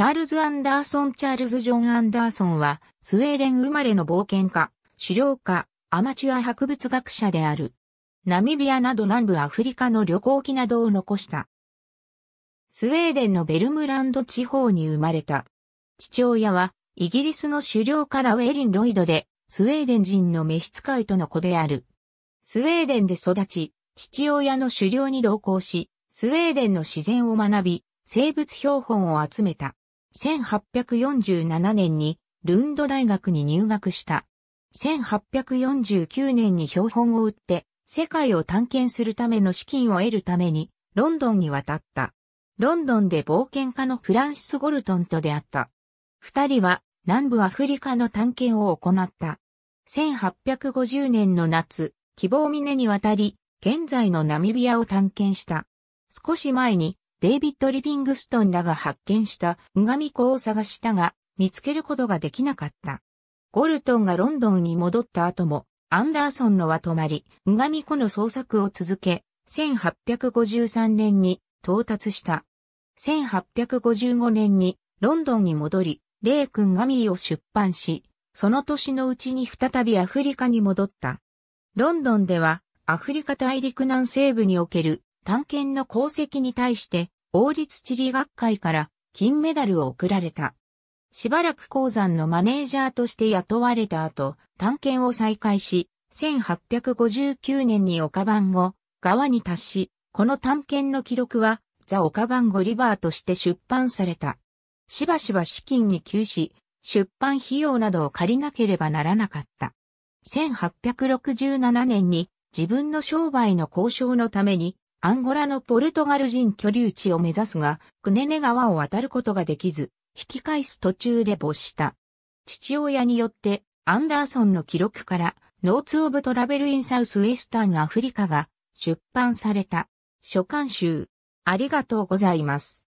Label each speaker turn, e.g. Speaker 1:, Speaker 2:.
Speaker 1: チャールズ・アンダーソン・チャールズ・ジョン・アンダーソンは、スウェーデン生まれの冒険家、狩猟家、アマチュア博物学者である。ナミビアなど南部アフリカの旅行記などを残した。スウェーデンのベルムランド地方に生まれた。父親は、イギリスの狩猟家ラウェリン・ロイドで、スウェーデン人の召使いとの子である。スウェーデンで育ち、父親の狩猟に同行し、スウェーデンの自然を学び、生物標本を集めた。1847年にルンド大学に入学した。1849年に標本を売って、世界を探検するための資金を得るために、ロンドンに渡った。ロンドンで冒険家のフランシス・ゴルトンと出会った。二人は南部アフリカの探検を行った。1850年の夏、希望峰に渡り、現在のナミビアを探検した。少し前にデイビッド・リビングストンらが発見したウガミ湖を探したが、見つけることができなかった。ゴルトンがロンドンに戻った後も、アンダーソンのは止まり、ウガミ湖の捜索を続け、1853年に到達した。1855年にロンドンに戻り、レイ君ガミーを出版し、その年のうちに再びアフリカに戻った。ロンドンではアフリカ大陸南西部における探検の功績に対して王立地理学会から金メダルを贈られた。しばらく鉱山のマネージャーとして雇われた後、探検を再開し、1859年に岡番後、側に達し、この探検の記録は、ザ・岡番後リバーとして出版された。しばしば資金に窮し、出版費用などを借りなければならなかった。1867年に自分の商売の交渉のためにアンゴラのポルトガル人居留地を目指すが、クネネ川を渡ることができず、引き返す途中で没した。父親によって、アンダーソンの記録から、ノーツ・オブ・トラベル・イン・サウス・ウエスタン・アフリカが出版された。書簡集。ありがとうございます。